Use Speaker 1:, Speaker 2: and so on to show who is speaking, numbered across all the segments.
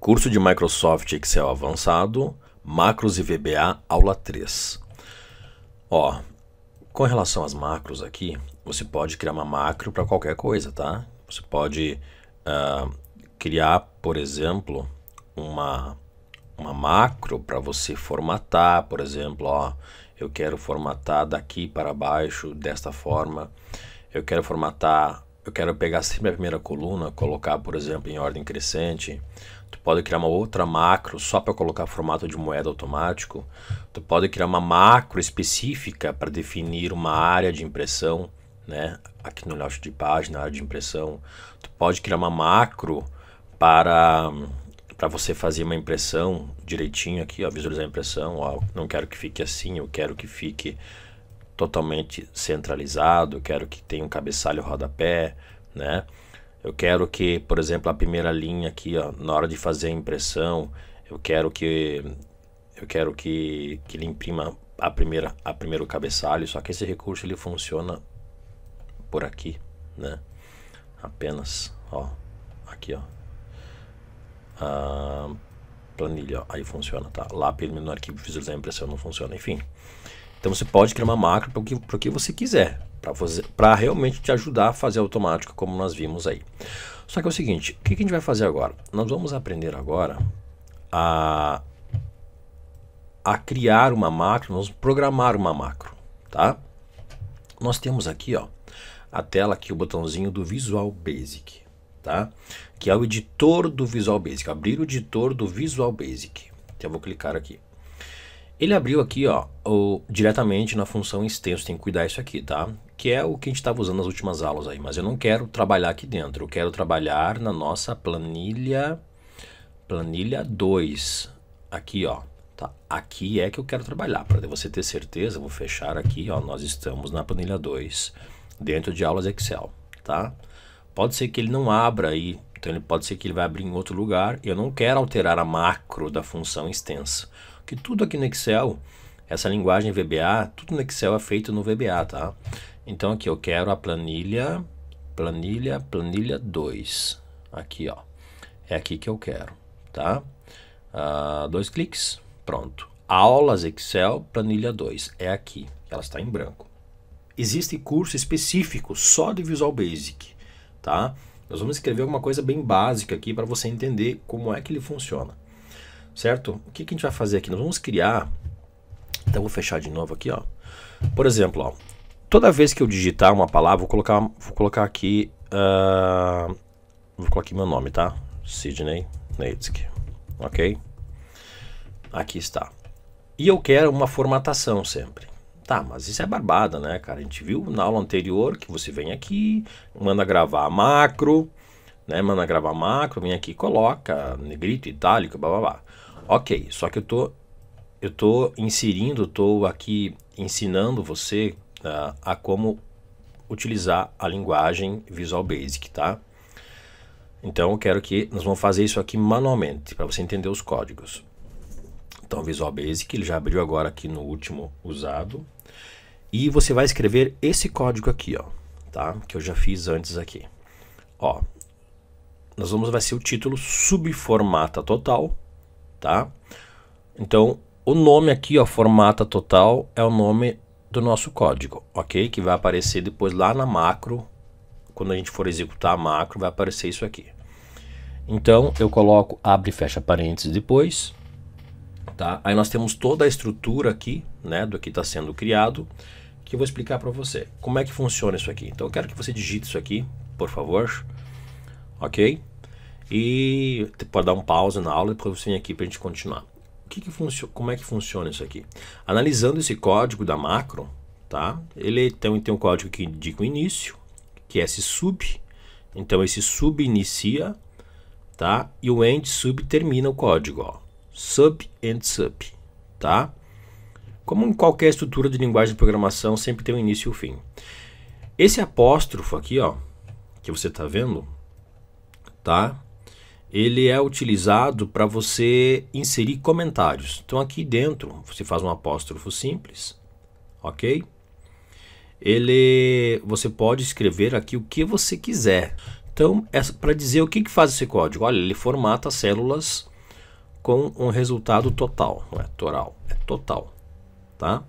Speaker 1: Curso de Microsoft Excel Avançado, Macros e VBA, aula 3. Ó, com relação às macros aqui, você pode criar uma macro para qualquer coisa, tá? Você pode uh, criar, por exemplo, uma, uma macro para você formatar, por exemplo, ó, eu quero formatar daqui para baixo desta forma, eu quero formatar, eu quero pegar sempre a primeira coluna, colocar, por exemplo, em ordem crescente, pode criar uma outra macro só para colocar formato de moeda automático, tu pode criar uma macro específica para definir uma área de impressão, né? Aqui no layout de página, área de impressão, tu pode criar uma macro para para você fazer uma impressão direitinho aqui, ó, visualizar a impressão, ó, não quero que fique assim, eu quero que fique totalmente centralizado, quero que tenha um cabeçalho rodapé, né? Eu quero que, por exemplo, a primeira linha aqui, ó, na hora de fazer a impressão, eu quero que eu quero que, que ele imprima a primeira a primeiro cabeçalho, só que esse recurso ele funciona por aqui, né? Apenas, ó, aqui, ó. planilha, ó, aí funciona, tá? Lá pelo no arquivo visualizar a impressão não funciona, enfim. Então você pode criar uma macro para o que, que você quiser, para realmente te ajudar a fazer automático, como nós vimos aí. Só que é o seguinte, o que, que a gente vai fazer agora? Nós vamos aprender agora a, a criar uma macro, nós vamos programar uma macro, tá? Nós temos aqui, ó, a tela aqui, o botãozinho do Visual Basic, tá? Que é o editor do Visual Basic, abrir o editor do Visual Basic. Então eu vou clicar aqui. Ele abriu aqui, ó, o, diretamente na função extenso, tem que cuidar isso aqui, tá? Que é o que a gente estava usando nas últimas aulas aí, mas eu não quero trabalhar aqui dentro, eu quero trabalhar na nossa planilha, planilha 2, aqui, ó, tá? Aqui é que eu quero trabalhar, para você ter certeza, vou fechar aqui, ó, nós estamos na planilha 2, dentro de aulas Excel, tá? Pode ser que ele não abra aí, então ele pode ser que ele vai abrir em outro lugar, eu não quero alterar a macro da função extensa, que tudo aqui no Excel, essa linguagem VBA, tudo no Excel é feito no VBA, tá? Então aqui eu quero a planilha, planilha, planilha 2. Aqui, ó. É aqui que eu quero, tá? Uh, dois cliques, pronto. Aulas Excel, planilha 2. É aqui, ela está em branco. Existe curso específico só de Visual Basic, tá? Nós vamos escrever alguma coisa bem básica aqui para você entender como é que ele funciona certo? O que, que a gente vai fazer aqui? Nós vamos criar, então vou fechar de novo aqui, ó. Por exemplo, ó, toda vez que eu digitar uma palavra, vou colocar, vou colocar aqui, uh, vou colocar aqui meu nome, tá? Sidney Neitzke, ok? Aqui está. E eu quero uma formatação sempre. Tá, mas isso é barbada, né, cara? A gente viu na aula anterior que você vem aqui, manda gravar macro, né? Manda gravar macro, vem aqui, coloca negrito, itálico, blá blá blá. Ok, só que eu tô, eu tô inserindo, tô aqui ensinando você uh, a como utilizar a linguagem Visual Basic, tá? Então eu quero que nós vamos fazer isso aqui manualmente para você entender os códigos. Então Visual Basic ele já abriu agora aqui no último usado e você vai escrever esse código aqui, ó, tá? Que eu já fiz antes aqui. Ó, nós vamos vai ser o título subformata total tá? Então, o nome aqui, ó, formata total, é o nome do nosso código, ok? Que vai aparecer depois lá na macro, quando a gente for executar a macro, vai aparecer isso aqui. Então, eu coloco abre e fecha parênteses depois, tá? Aí nós temos toda a estrutura aqui, né, do que está sendo criado, que eu vou explicar para você. Como é que funciona isso aqui? Então, eu quero que você digite isso aqui, por favor, ok? e pode dar um pause na aula e depois você vem aqui para a gente continuar. O que que como é que funciona isso aqui? Analisando esse código da macro, tá? ele tem, tem um código que indica o início, que é esse sub, então esse sub inicia, tá? e o end sub termina o código, ó. sub end sub. Tá? Como em qualquer estrutura de linguagem de programação, sempre tem um início e um fim. Esse apóstrofo aqui, ó, que você está vendo, tá? ele é utilizado para você inserir comentários. Então aqui dentro você faz um apóstrofo simples, ok? Ele, você pode escrever aqui o que você quiser. Então é para dizer o que, que faz esse código. Olha, ele formata células com um resultado total, não é toral, é total, tá?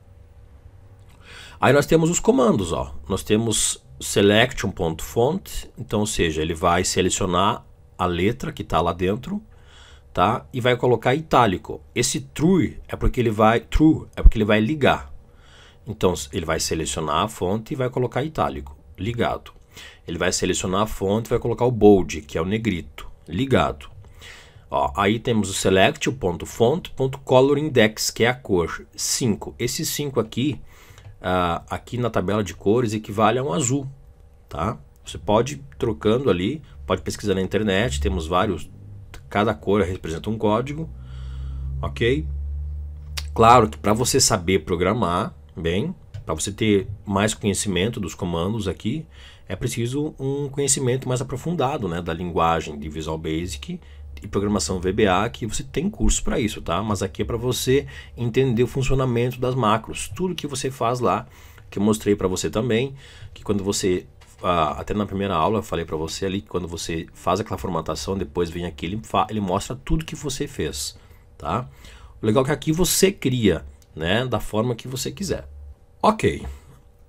Speaker 1: Aí nós temos os comandos, ó. Nós temos selection.font, então, ou seja, ele vai selecionar a letra que está lá dentro, tá? E vai colocar itálico. Esse true é porque ele vai true é porque ele vai ligar. Então ele vai selecionar a fonte e vai colocar itálico, ligado. Ele vai selecionar a fonte e vai colocar o bold, que é o negrito, ligado. Ó, aí temos o select, o ponto font, ponto color index, que é a cor 5. Esse 5 aqui, uh, aqui na tabela de cores, equivale a um azul, tá? Você pode trocando ali, pode pesquisar na internet, temos vários, cada cor representa um código, ok? Claro que para você saber programar bem, para você ter mais conhecimento dos comandos aqui, é preciso um conhecimento mais aprofundado né, da linguagem de Visual Basic e programação VBA, que você tem curso para isso, tá? Mas aqui é para você entender o funcionamento das macros, tudo que você faz lá, que eu mostrei para você também, que quando você até na primeira aula eu falei para você ali que quando você faz aquela formatação, depois vem aqui, ele, ele mostra tudo que você fez, tá? O legal é que aqui você cria, né, da forma que você quiser. Ok,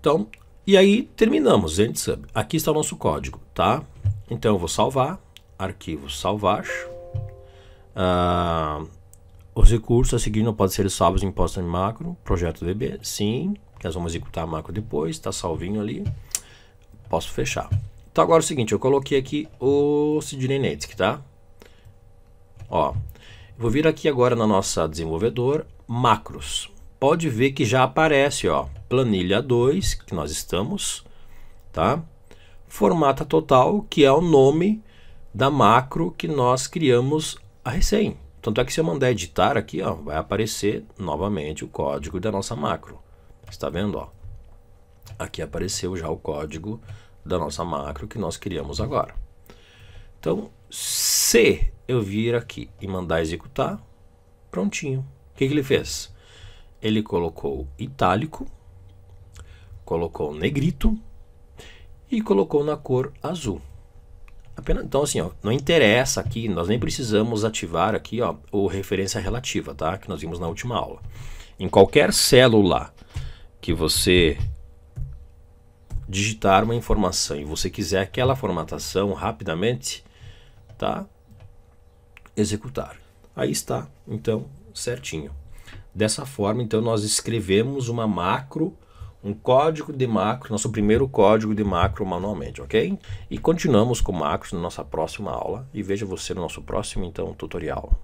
Speaker 1: então, e aí terminamos, gente, aqui está o nosso código, tá? Então eu vou salvar, arquivo salvar, ah, os recursos a seguir não podem ser salvos em posta de macro, projeto DB, sim, nós vamos executar a macro depois, está salvinho ali. Posso fechar. Então agora é o seguinte, eu coloquei aqui o Sidney Netsky, tá? Ó, vou vir aqui agora na nossa desenvolvedor, macros. Pode ver que já aparece, ó, planilha 2, que nós estamos, tá? Formata total, que é o nome da macro que nós criamos a recém. Tanto é que se eu mandar editar aqui, ó, vai aparecer novamente o código da nossa macro. Está vendo, ó? aqui apareceu já o código da nossa macro que nós criamos agora. Então, se eu vir aqui e mandar executar, prontinho. O que, que ele fez? Ele colocou itálico, colocou negrito e colocou na cor azul. Apenas, então, assim, ó, não interessa aqui, nós nem precisamos ativar aqui ó, o referência relativa, tá? Que nós vimos na última aula. Em qualquer célula que você digitar uma informação e você quiser aquela formatação rapidamente, tá? Executar. Aí está, então, certinho. Dessa forma, então, nós escrevemos uma macro, um código de macro, nosso primeiro código de macro manualmente, ok? E continuamos com macros na nossa próxima aula e veja você no nosso próximo, então, tutorial.